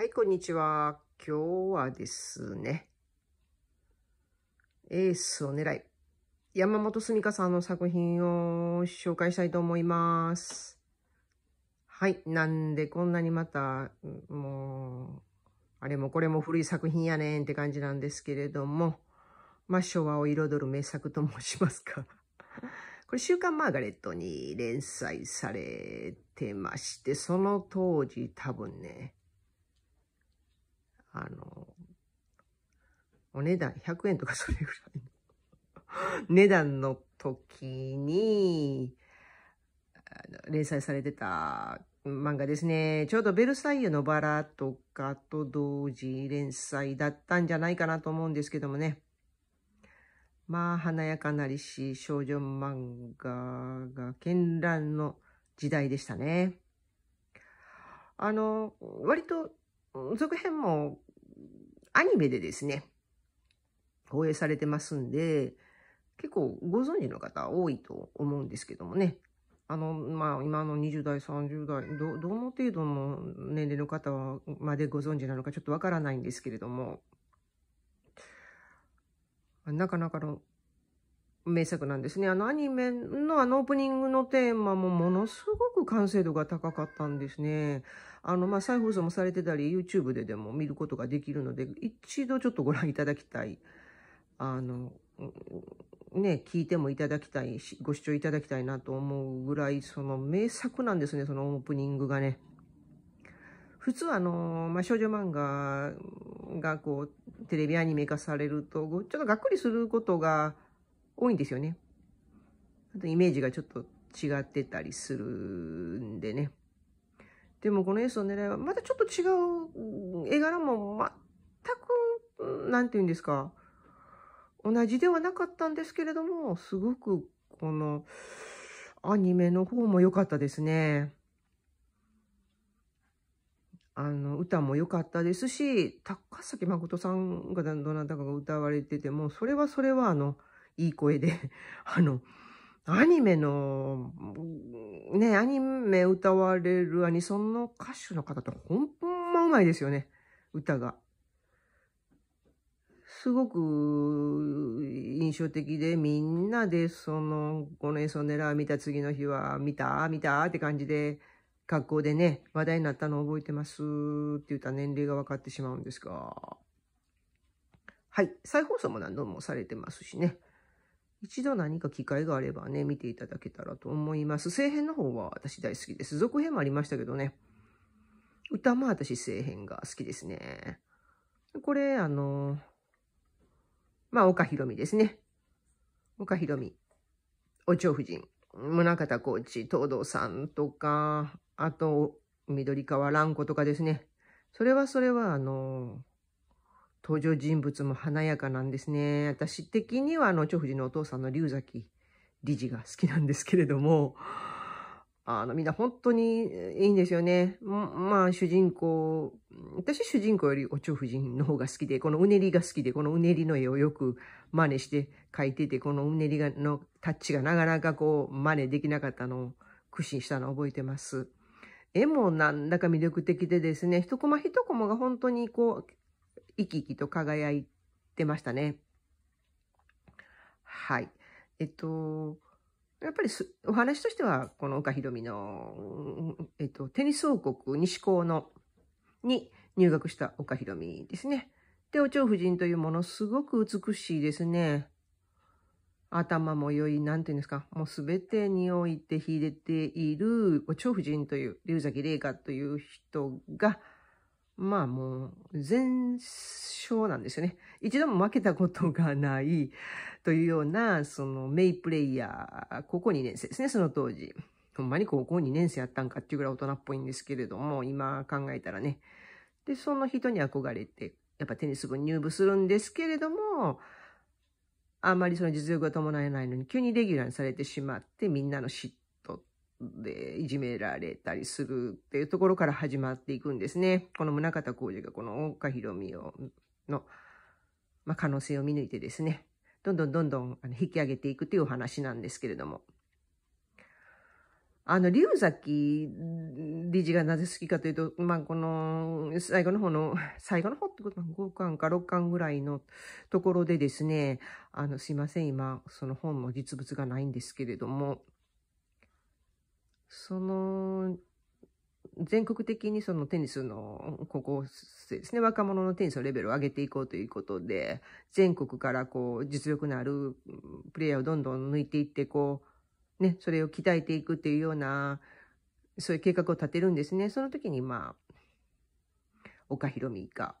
はい、こんにちは。今日はですね、エースを狙い、山本すみかさんの作品を紹介したいと思います。はい、なんでこんなにまた、もう、あれもこれも古い作品やねんって感じなんですけれども、まあ、昭和を彩る名作と申しますか。これ、週刊マーガレットに連載されてまして、その当時多分ね、あの、お値段100円とかそれぐらいの 値段の時に、連載されてた漫画ですね。ちょうどベルサイユのバラとかと同時連載だったんじゃないかなと思うんですけどもね。まあ、華やかなりし、少女漫画が絢爛の時代でしたね。あの、割と続編もアニメでですね、放映されてますんで、結構ご存知の方多いと思うんですけどもね。あの、まあ、今の20代、30代、ど、どの程度の年齢の方までご存知なのかちょっとわからないんですけれども、なかなかの名作なんですね。あのアニメのあのオープニングのテーマもものすごく完成度が高かったんですね。あの、ま再放送もされてたり、YouTube ででも見ることができるので、一度ちょっとご覧いただきたい。あの、ね、聞いてもいただきたいし、ご視聴いただきたいなと思うぐらい、その名作なんですね、そのオープニングがね。普通あの、まあ、少女漫画がこう、テレビアニメ化されると、ちょっとがっくりすることが、多いんですよね。あとイメージがちょっと違ってたりするんでね。でもこのエースの狙いはまたちょっと違う絵柄も全く、なんて言うんですか、同じではなかったんですけれども、すごくこのアニメの方も良かったですね。あの、歌も良かったですし、高崎誠さんがどなたかが歌われてても、それはそれはあの、いい声で、あの、アニメの、ね、アニメ歌われるアニソンの歌手の方ってほんまうまいですよね、歌が。すごく印象的で、みんなでその、この演奏狙う見た次の日は、見た見たって感じで、格好でね、話題になったの覚えてますって言った年齢が分かってしまうんですが。はい。再放送も何度もされてますしね。一度何か機会があればね、見ていただけたらと思います。聖編の方は私大好きです。続編もありましたけどね。歌も私聖編が好きですね。これ、あの、まあ、岡ひろみですね。岡ひろみ、お蝶夫人、宗方コーチ、東堂さんとか、あと、緑川蘭子とかですね。それはそれは、あの、登場人物も華やかなんですね。私的には、あの、長藤のお父さんの龍崎理事が好きなんですけれども、あの、みんな本当にいいんですよね。まあ、主人公、私主人公よりお蝶夫人の方が好きで、このうねりが好きで、このうねりの絵をよく真似して描いてて、このうねりがのタッチがなかなかこう、真似できなかったのを苦心したのを覚えてます。絵もなんだか魅力的でですね、一コマ一コマが本当にこう、生き生きと輝いてましたね。はい。えっと、やっぱりお話としては、この岡ひろみの、えっと、テニス王国西高の、に入学した岡ひろみですね。で、お蝶夫人というものすごく美しいですね。頭も良い、なんて言うんですか、もうすべてにおいて秀でているお蝶夫人という、龍崎玲香という人が、まあもう、全勝なんですよね。一度も負けたことがないというような、そのメイプレイヤー、高校2年生ですね、その当時。ほんまに高校2年生やったんかっていうぐらい大人っぽいんですけれども、今考えたらね。で、その人に憧れて、やっぱテニス部に入部するんですけれども、あんまりその実力が伴えないのに、急にレギュラーにされてしまって、みんなの嫉で、いじめられたりするっていうところから始まっていくんですね。この宗像浩二がこの大岡博美を、の、まあ、可能性を見抜いてですね、どんどんどんどん引き上げていくというお話なんですけれども。あの、龍崎理事がなぜ好きかというと、まあ、この、最後の方の、最後の方ってことは5巻か6巻ぐらいのところでですね、あの、すいません、今、その本の実物がないんですけれども、その、全国的にそのテニスの高校生ですね、若者のテニスのレベルを上げていこうということで、全国からこう、実力のあるプレイヤーをどんどん抜いていって、こう、ね、それを鍛えていくっていうような、そういう計画を立てるんですね。その時に、まあ、岡博美が、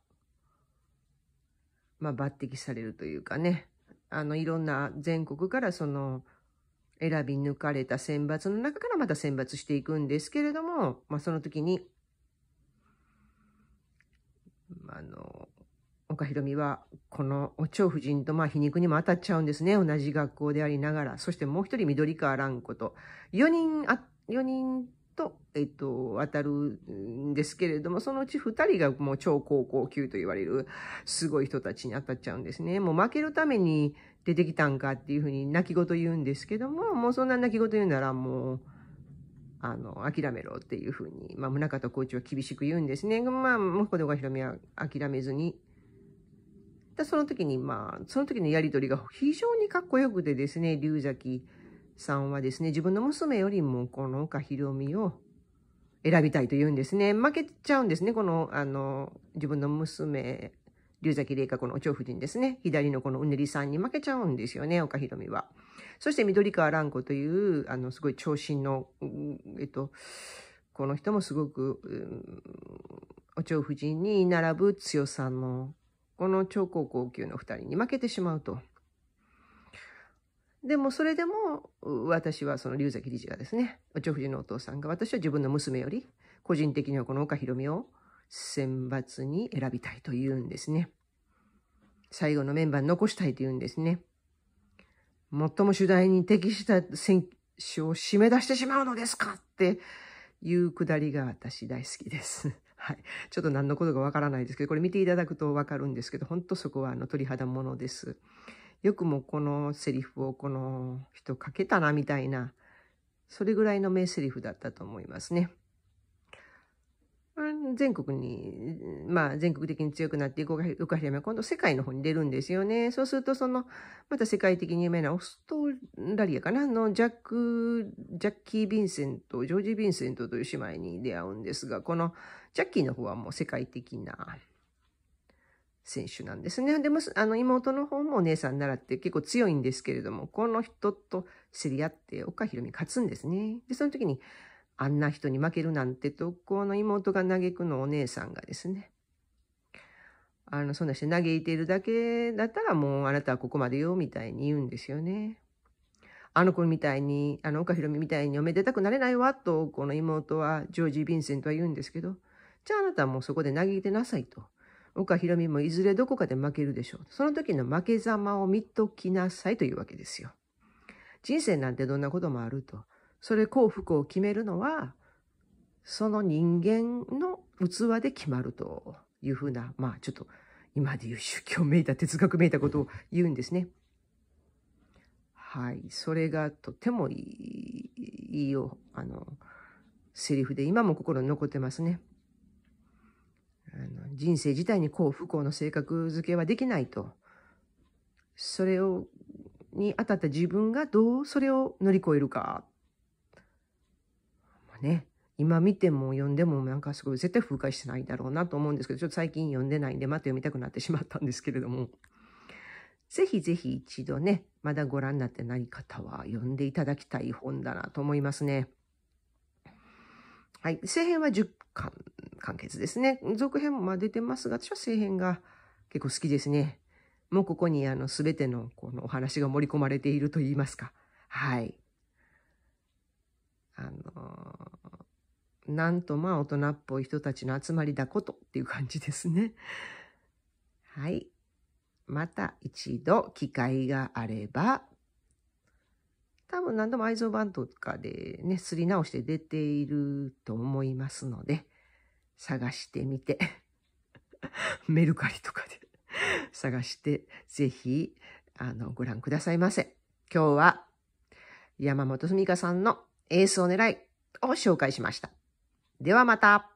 まあ、抜擢されるというかね、あの、いろんな全国からその、選び抜かれた選抜の中からまた選抜していくんですけれども、まあ、その時に、あの、岡ひろみは、このお蝶夫人と、まあ、皮肉にも当たっちゃうんですね。同じ学校でありながら。そしてもう一人緑川蘭子と、4人、あ、4人と、えっと、当たるんですけれども、そのうち2人がもう超高校級と言われる、すごい人たちに当たっちゃうんですね。もう負けるために、出てきたんかっていうふうに泣き言言うんですけども、もうそんな泣き言言うならもう、あの、諦めろっていうふうに、まあ、宗像コーチは厳しく言うんですね。まあ、元小岡ひろみは諦めずに。だその時に、まあ、その時のやりとりが非常にかっこよくてですね、龍崎さんはですね、自分の娘よりもこの岡ひろみを選びたいと言うんですね。負けちゃうんですね、この、あの、自分の娘龍崎麗華子のお蝶夫人ですね。左のこのうねりさんに負けちゃうんですよね、岡ひろみは。そして緑川蘭子という、あの、すごい長身の、えっと、この人もすごく、お蝶夫人に並ぶ強さの、この超高校級の二人に負けてしまうと。でもそれでも、私はその龍崎理事がですね、お蝶夫人のお父さんが、私は自分の娘より、個人的にはこの岡ひろみを選抜に選びたいというんですね。最後のメンバーに残したいというんですね。最も主題に適した選手を締め出してしまうのですかっていうくだりが私大好きです。はい。ちょっと何のことかわからないですけど、これ見ていただくとわかるんですけど、本当そこはあの鳥肌ものです。よくもこのセリフをこの人かけたなみたいな、それぐらいの名セリフだったと思いますね。全国に、まあ全国的に強くなっていくウクライは今度世界の方に出るんですよね。そうするとその、また世界的に有名なオーストラリアかなのジャック、ジャッキー・ヴィンセント、ジョージ・ヴィンセントという姉妹に出会うんですが、このジャッキーの方はもう世界的な選手なんですね。でも、あの妹の方もお姉さんならって結構強いんですけれども、この人と競り合って岡ひろみ勝つんですね。で、その時にあんな人に負けるなんて特攻の妹が嘆くのお姉さんがですね。あの、そんなして嘆いているだけだったらもうあなたはここまでよ、みたいに言うんですよね。あの子みたいに、あの岡ひろみみたいにおめでたくなれないわ、と、この妹は、ジョージ・ヴィンセントは言うんですけど、じゃああなたはもうそこで嘆いてなさいと。岡ひろみもいずれどこかで負けるでしょう。その時の負けざまを見ときなさいというわけですよ。人生なんてどんなこともあると。それ幸福を決めるのは、その人間の器で決まるというふうな、まあちょっと今でいう宗教めいた、哲学めいたことを言うんですね。はい。それがとてもいい、いいよ、あの、セリフで今も心に残ってますね。あの人生自体に幸不幸の性格づけはできないと。それを、に当たった自分がどうそれを乗り越えるかね、今見ても読んでもなんかすごい絶対風化してないだろうなと思うんですけど、ちょっと最近読んでないんでまた読みたくなってしまったんですけれども、ぜひぜひ一度ね、まだご覧になってない方は読んでいただきたい本だなと思いますね。はい。政編は10巻完結ですね。続編も出てますが、私は政編が結構好きですね。もうここにあの全てのこのお話が盛り込まれていると言いますか。はい。あのー、なんとまあ大人っぽい人たちの集まりだことっていう感じですね。はい。また一度機会があれば、多分何度も愛蔵版とかでね、すり直して出ていると思いますので、探してみて、メルカリとかで探して、ぜひ、あの、ご覧くださいませ。今日は、山本澄香さんのエースを狙いを紹介しました。ではまた。